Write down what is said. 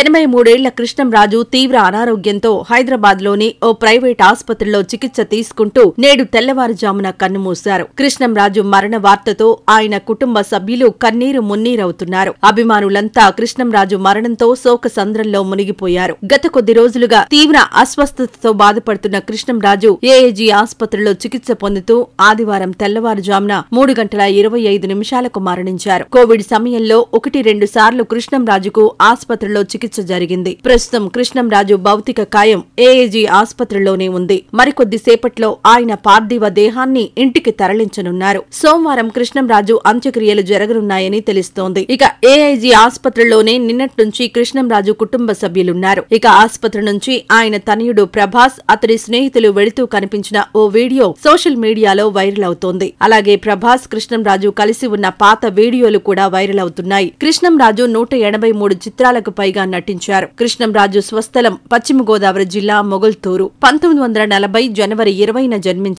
ఎనభై మూడేళ్ల కృష్ణంరాజు తీవ్ర అనారోగ్యంతో హైదరాబాద్లోని ఓ ప్రైవేట్ ఆసుపత్రిలో చికిత్స తీసుకుంటూ నేడు తెల్లవారుజామున కన్నుమూశారు కృష్ణంరాజు మరణ వార్తతో ఆయన కుటుంబ సభ్యులు కన్నీరు మున్నీరవుతున్నారు అభిమానులంతా కృష్ణంరాజు మరణంతో శోక సంద్రంలో మునిగిపోయారు గత కొద్ది రోజులుగా తీవ్ర అస్వస్థతతో బాధపడుతున్న కృష్ణంరాజు ఏఏజీ ఆసుపత్రిలో చికిత్స పొందుతూ ఆదివారం తెల్లవారుజామున మూడు గంటల ఇరవై ఐదు నిమిషాలకు మరణించారు కోవిడ్ సమయంలో ఒకటి రెండు సార్లు కృష్ణంరాజుకు ఆసుపత్రి ఆసుపత్రిలో చికిత్స జరిగింది ప్రస్తుతం కృష్ణంరాజు భౌతిక కాయం ఏఏజీ ఆసుపత్రిలోనే ఉంది మరికొద్ది సేపట్లో ఆయన పార్థివ దేహాన్ని ఇంటికి తరలించనున్నారు సోమవారం కృష్ణంరాజు అంత్యక్రియలు జరగనున్నాయని తెలుస్తోంది ఇక ఏఐజీ ఆసుపత్రిలోనే నిన్నటి నుంచి కృష్ణంరాజు కుటుంబ సభ్యులున్నారు ఇక ఆసుపత్రి నుంచి ఆయన తనయుడు ప్రభాస్ అతడి స్నేహితులు వెళుతూ కనిపించిన ఓ వీడియో సోషల్ మీడియాలో వైరల్ అవుతోంది అలాగే ప్రభాస్ కృష్ణంరాజు కలిసి ఉన్న పాత వీడియోలు కూడా వైరల్ అవుతున్నాయి కృష్ణంరాజు నూట ఎనభై మూడు చిత్రాలకు పైగా నటించారు కృష్ణంరాజు స్వస్థలం పశ్చిమ గోదావరి జిల్లా మొగల్తూరు పంతొమ్మిది వందల నలభై జనవరి ఇరవైన జన్మించారు